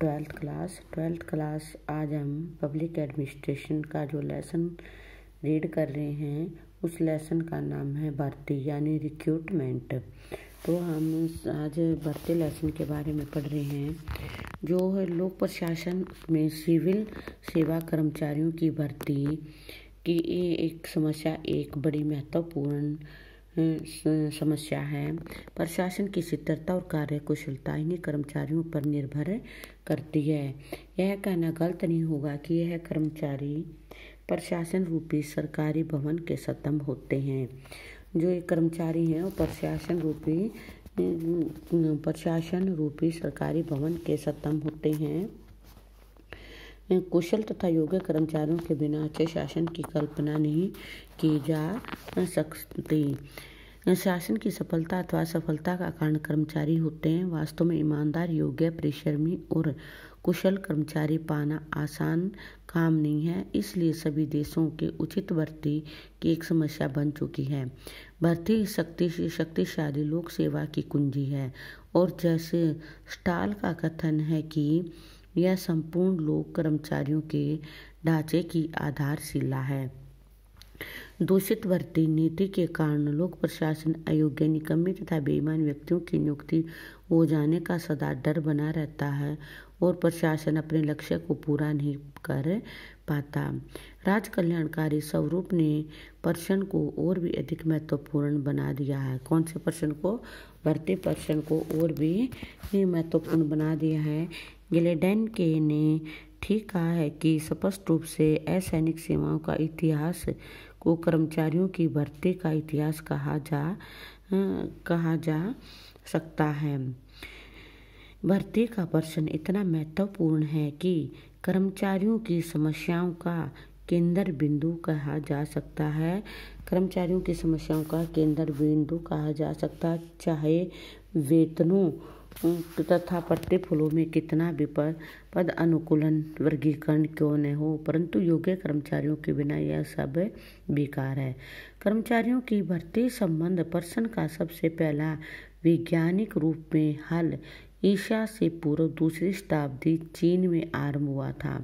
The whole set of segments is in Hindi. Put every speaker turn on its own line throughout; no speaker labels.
ट्वेल्थ क्लास ट्वेल्थ क्लास आज हम पब्लिक एडमिनिस्ट्रेशन का जो लेसन रीड कर रहे हैं उस लेसन का नाम है भर्ती यानी रिक्रूटमेंट तो हम आज भर्ती लेसन के बारे में पढ़ रहे हैं जो है लोक प्रशासन में सिविल सेवा कर्मचारियों की भर्ती की एक समस्या एक बड़ी महत्वपूर्ण समस्या है प्रशासन की स्थिरता और कार्यकुशलता इन्हीं कर्मचारियों पर निर्भर करती है यह कहना गलत नहीं होगा कि यह कर्मचारी प्रशासन रूपी सरकारी भवन के स्तंभ होते हैं जो ये कर्मचारी हैं वो प्रशासन रूपी प्रशासन रूपी सरकारी भवन के स्तंभ होते हैं कुशल तथा योग्य कर्मचारियों के बिना अच्छे शासन की कल्पना नहीं की जा सकती शासन की सफलता अथवा सफलता का कारण कर्मचारी होते हैं वास्तव में ईमानदार योग्य परिश्रमी और कुशल कर्मचारी पाना आसान काम नहीं है इसलिए सभी देशों के उचित भर्ती की एक समस्या बन चुकी है भर्ती शक्ति शक्तिशाली लोक सेवा की कुंजी है और जैसे स्टाल का कथन है कि यह संपूर्ण लोक कर्मचारियों के ढांचे की आधारशिला है दूषित भर्ती नीति के कारण लोक प्रशासन अयोग्य निकम्मी तथा बेईमान व्यक्तियों की नियुक्ति हो जाने का सदा डर बना रहता है और प्रशासन अपने लक्ष्य को पूरा नहीं कर पाता राज कल्याणकारी स्वरूप ने प्रश्न को और भी अधिक महत्वपूर्ण बना दिया है कौन से प्रश्न को भर्ती प्रश्न को और भी महत्वपूर्ण बना दिया है ग्लेडेन के ने ठीक कहा है कि स्पष्ट रूप से असैनिक सेवाओं का इतिहास को कर्मचारियों की भर्ती का इतिहास कहा जा कहा जा सकता है भर्ती का प्रश्न इतना महत्वपूर्ण है कि कर्मचारियों की समस्याओं का केंद्र बिंदु कहा जा सकता है कर्मचारियों की समस्याओं का केंद्र बिंदु कहा जा सकता चाहे वेतनों तथा पत्ते फूलों में कितना भी पद अनुकूलन वर्गीकरण क्यों न हो परंतु योग्य कर्मचारियों के बिना यह सब बेकार है कर्मचारियों की भर्ती संबंध प्रश्न का सबसे पहला वैज्ञानिक रूप में हल ईशा से पूर्व दूसरी शताब्दी चीन में आरंभ हुआ था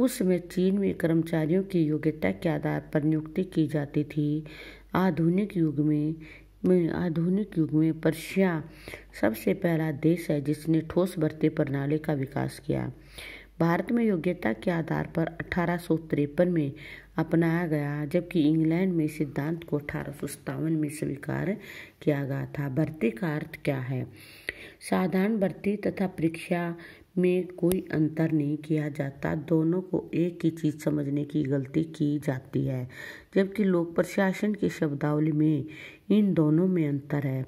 उस समय चीन में कर्मचारियों की योग्यता के आधार पर नियुक्ति की जाती थी आधुनिक युग में में आधुनिक युग में पर्शिया सबसे पहला देश है जिसने ठोस भर्ती प्रणाली का विकास किया भारत में योग्यता के आधार पर अठारह में अपनाया गया जबकि इंग्लैंड में सिद्धांत को अठारह में स्वीकार किया गया था भर्ती का अर्थ क्या है साधारण भर्ती तथा परीक्षा में कोई अंतर नहीं किया जाता दोनों को एक ही चीज़ समझने की गलती की जाती है जबकि लोक प्रशासन की शब्दावली में इन दोनों में अंतर है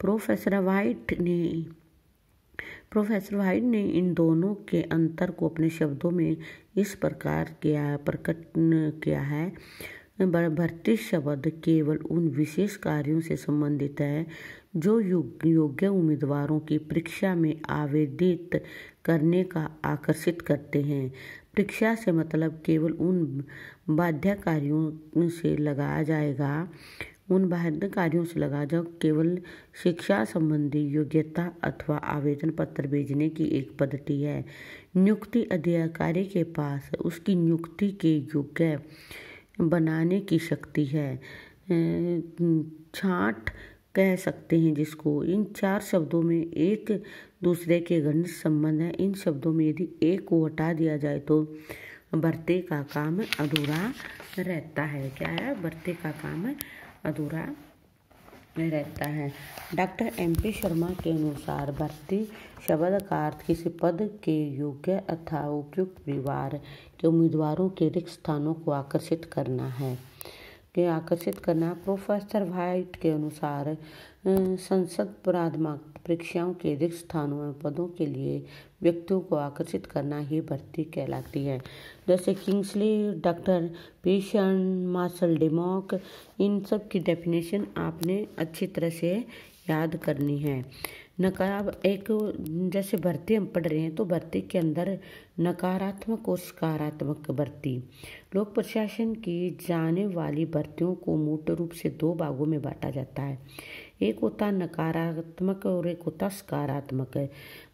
प्रोफेसर वाइट ने प्रोफेसर वाइट ने इन दोनों के अंतर को अपने शब्दों में इस प्रकार किया प्रकट किया है भर्ती शब्द केवल उन विशेष कार्यों से संबंधित है जो योग्य उम्मीदवारों की परीक्षा में आवेदित करने का आकर्षित करते हैं परीक्षा से मतलब केवल उन बाध्य कार्यों से लगाया जाएगा उन बाध्य कार्यों से लगा जाओ केवल शिक्षा संबंधी योग्यता अथवा आवेदन पत्र भेजने की एक पद्धति है नियुक्ति अधिकारी के पास उसकी नियुक्ति के योग्य बनाने की शक्ति है छाट कह सकते हैं जिसको इन चार शब्दों में एक दूसरे के घनिष्ठ संबंध है इन शब्दों में यदि एक को हटा दिया जाए तो बर्ते का काम अधूरा रहता है क्या है बर्ते का काम अधूरा में रहता है डॉक्टर एम पी शर्मा के अनुसार भर्ती शब्द का अर्थ किसी पद के योग्य अथवा उपयुक्त व्यवहार के उम्मीदवारों के रिक्त स्थानों को आकर्षित करना है के आकर्षित करना प्रोफेसर वाइट के अनुसार संसद प्राथमिक परीक्षाओं के रिक्त स्थानों में पदों के लिए व्यक्तियों को आकर्षित करना ही भर्ती कहलाती है जैसे किंग्सली डॉक्टर पेशन मार्शल डिमॉक इन सब की डेफिनेशन आपने अच्छी तरह से याद करनी है नकारा एक जैसे भर्ती हम पढ़ रहे हैं तो भर्ती के अंदर नकारात्मक और सकारात्मक भर्ती लोक प्रशासन की जाने वाली भर्तियों को मूट रूप से दो भागों में बांटा जाता है एक होता नकारात्मक और एक होता सकारात्मक है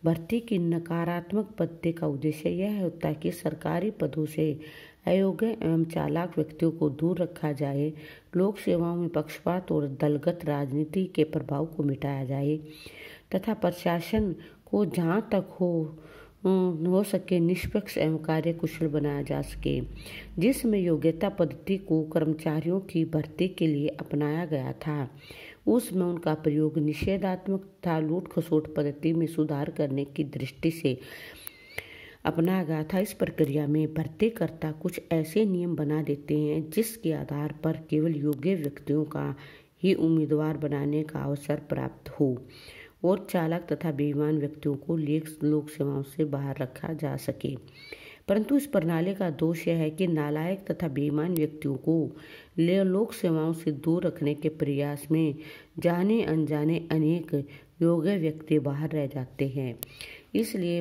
भर्ती की नकारात्मक पद्धति का उद्देश्य यह होता है कि सरकारी पदों से अयोग्य एवं चालाक व्यक्तियों को दूर रखा जाए लोक सेवाओं में पक्षपात और दलगत राजनीति के प्रभाव को मिटाया जाए तथा प्रशासन को जहाँ तक हो हो सके निष्पक्ष एवं कार्य कुशल बनाया जा सके जिसमें योग्यता पद्धति को कर्मचारियों की भर्ती के लिए अपनाया गया था उसमें उनका प्रयोग निषेधात्मक तथा लूट खसोट पद्धति में सुधार करने की दृष्टि से अपनाया गया था इस प्रक्रिया में भर्तीकर्ता कुछ ऐसे नियम बना देते हैं जिसके आधार पर केवल योग्य व्यक्तियों का ही उम्मीदवार बनाने का अवसर प्राप्त हो और चालक तथा बेईमान व्यक्तियों को लेख लोक सेवाओं से बाहर रखा जा सके परंतु इस प्रणाली का दोष यह है कि नालायक तथा बेईमान व्यक्तियों को लोक सेवाओं से दूर रखने के प्रयास में जाने अनजाने अनेक योग्य व्यक्ति बाहर रह जाते हैं इसलिए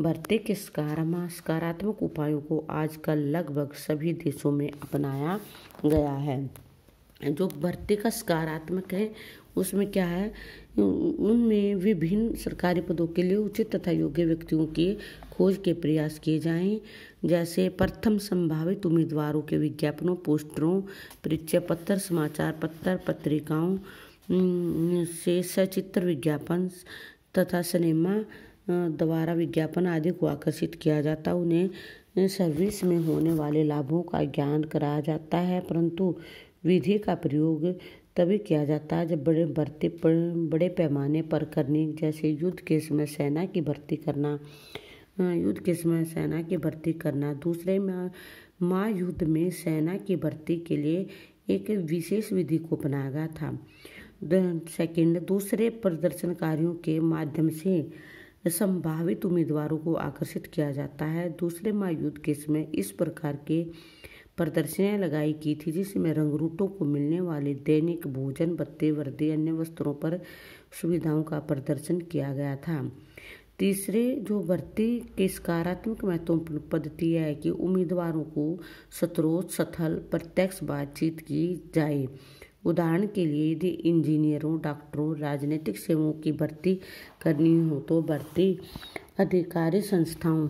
भर्ते के सकारात्मक उपायों को आजकल लगभग सभी देशों में अपनाया गया है जो भर्ती का सकारात्मक है उसमें क्या है उनमें विभिन्न सरकारी पदों के लिए उचित तथा योग्य व्यक्तियों की खोज के प्रयास किए जाएं जैसे प्रथम संभावित उम्मीदवारों के विज्ञापनों पोस्टरों परिचय पत्र समाचार पत्र पत्रिकाओं से सचित्र विज्ञापन तथा सिनेमा द्वारा विज्ञापन आदि को आकर्षित किया जाता उन्हें सर्विस में होने वाले लाभों का ज्ञान कराया जाता है परंतु विधि का प्रयोग तभी किया जाता है जब बड़े भर्ती पर बड़े पैमाने पर करने जैसे युद्ध के समय सेना की भर्ती करना युद्ध के समय सेना की भर्ती करना दूसरे महायुद्ध में सेना की भर्ती के लिए एक विशेष विधि को बनाया गया था सेकेंड दूसरे प्रदर्शनकारियों के माध्यम से संभावित उम्मीदवारों को आकर्षित किया जाता है दूसरे महायुद्ध के समय इस प्रकार के प्रदर्शनियाँ लगाई की थी जिसमें रंगरूटों को मिलने वाले दैनिक भोजन बत्ते वर्दे अन्य वस्त्रों पर सुविधाओं का प्रदर्शन किया गया था तीसरे जो भर्ती के सकारात्मक महत्वपूर्ण पद्धति है कि उम्मीदवारों को स्त्रोत सथल प्रत्यक्ष बातचीत की जाए उदाहरण के लिए यदि इंजीनियरों डॉक्टरों राजनीतिक सेवाओं की भर्ती करनी हो तो भर्ती अधिकारी संस्थाओं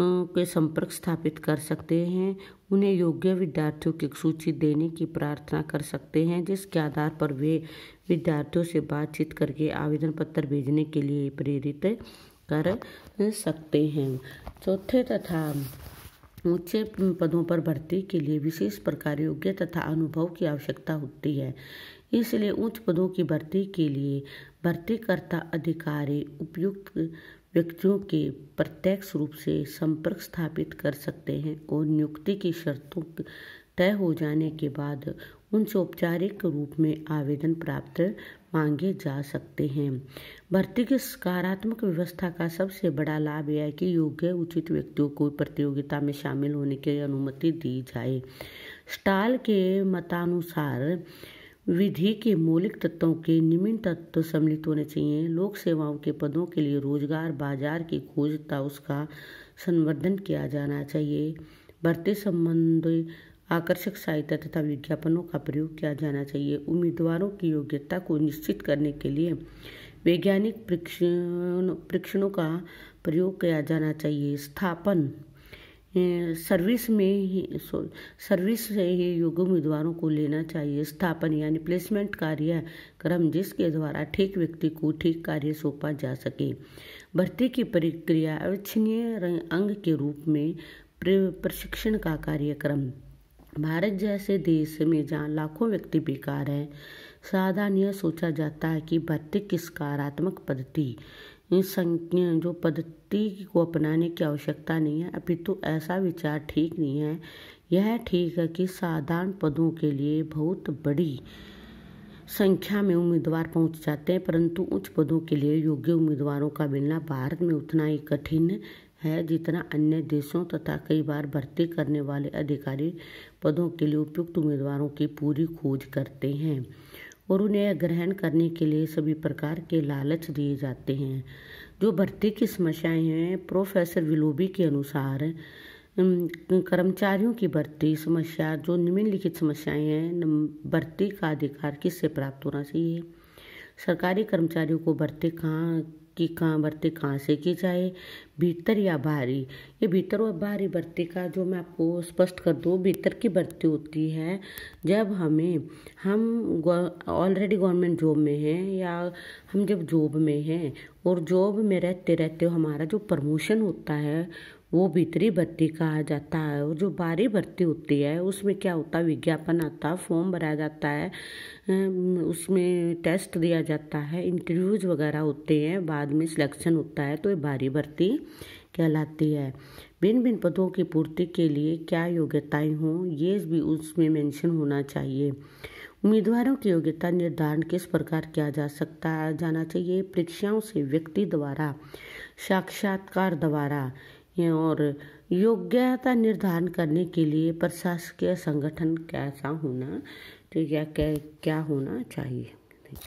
के संपर्क स्थापित कर सकते हैं उन्हें योग्य विद्यार्थियों की सूची देने की प्रार्थना कर सकते हैं जिसके आधार पर वे विद्यार्थियों से बातचीत करके आवेदन पत्र भेजने के लिए प्रेरित कर सकते हैं चौथे तथा उच्च पदों पर भर्ती के लिए विशेष प्रकार योग्य तथा अनुभव की आवश्यकता होती है इसलिए उच्च पदों की भर्ती के लिए भर्तीकर्ता अधिकारी उपयुक्त व्यक्तियों के प्रत्यक्ष रूप से संपर्क स्थापित कर सकते हैं और नियुक्ति की शर्तों तय हो जाने के बाद उनसे औपचारिक रूप में आवेदन प्राप्त मांगे जा सकते हैं भर्ती की सकारात्मक व्यवस्था का सबसे बड़ा लाभ यह है कि योग्य उचित व्यक्तियों को प्रतियोगिता में शामिल होने की अनुमति दी जाए स्टाल के मतानुसार विधि के मौलिक तत्वों के निम्न तत्व सम्मिलित होने चाहिए लोक सेवाओं के पदों के लिए रोजगार बाजार की खोज तथा उसका संवर्धन किया जाना चाहिए भर्ती संबंधी आकर्षक सहायता तथा विज्ञापनों का प्रयोग किया जाना चाहिए उम्मीदवारों की योग्यता को निश्चित करने के लिए वैज्ञानिक परीक्षण परीक्षणों का प्रयोग किया जाना चाहिए स्थापन सर्विस में ही सर्विस से ही योग्य उम्मीदवारों को लेना चाहिए स्थापन यानी प्लेसमेंट कार्यक्रम जिसके द्वारा ठीक व्यक्ति को ठीक कार्य सौंपा जा सके भर्ती की प्रक्रिया अवच्छनीय अंग के रूप में प्रशिक्षण का कार्यक्रम भारत जैसे देश में जहाँ लाखों व्यक्ति बेकार हैं साधारण यह सोचा जाता है कि भर्ती किस कारात्मक पद्धति इन संज्ञा जो पद्धति को अपनाने की आवश्यकता नहीं है अपितु तो ऐसा विचार ठीक नहीं है यह ठीक है कि साधारण पदों के लिए बहुत बड़ी संख्या में उम्मीदवार पहुंच जाते हैं परंतु उच्च पदों के लिए योग्य उम्मीदवारों का मिलना भारत में उतना ही कठिन है जितना अन्य देशों तथा कई बार भर्ती करने वाले अधिकारी पदों के लिए उपयुक्त उम्मीदवारों की पूरी खोज करते हैं और उन्हें ग्रहण करने के लिए सभी प्रकार के लालच दिए जाते हैं जो भर्ती की समस्याएं हैं प्रोफेसर विलोबी के अनुसार कर्मचारियों की भर्ती समस्या जो निम्नलिखित समस्याएं हैं भर्ती का अधिकार किससे प्राप्त होना चाहिए सरकारी कर्मचारियों को भर्ती कहाँ कि कहाँ बर्ती कहाँ से की जाए भीतर या बाहरी ये भीतर और बाहरी बर्ती का जो मैं आपको स्पष्ट कर दूँ भीतर की बर्ती होती है जब हमें हम ऑलरेडी गवर्नमेंट जॉब में हैं या हम जब जॉब में हैं और जॉब में रहते रहते हमारा जो प्रमोशन होता है वो भीतरी भर्ती कहा जाता है और जो बाहरी भर्ती होती है उसमें क्या होता है विज्ञापन आता है फॉर्म भरा जाता है उसमें टेस्ट दिया जाता है इंटरव्यूज वगैरह होते हैं बाद में सिलेक्शन होता है तो ये बाहरी भर्ती कहलाती है भिन्न भिन्न पदों की पूर्ति के लिए क्या योग्यताएं हों ये भी उसमें मेंशन होना चाहिए उम्मीदवारों की योग्यता निर्धारण किस प्रकार किया जा सकता है जाना चाहिए परीक्षाओं से व्यक्ति द्वारा साक्षात्कार द्वारा और योग्यता निर्धारण करने के लिए प्रशासकीय संगठन कैसा होना तो या क्या क्या होना चाहिए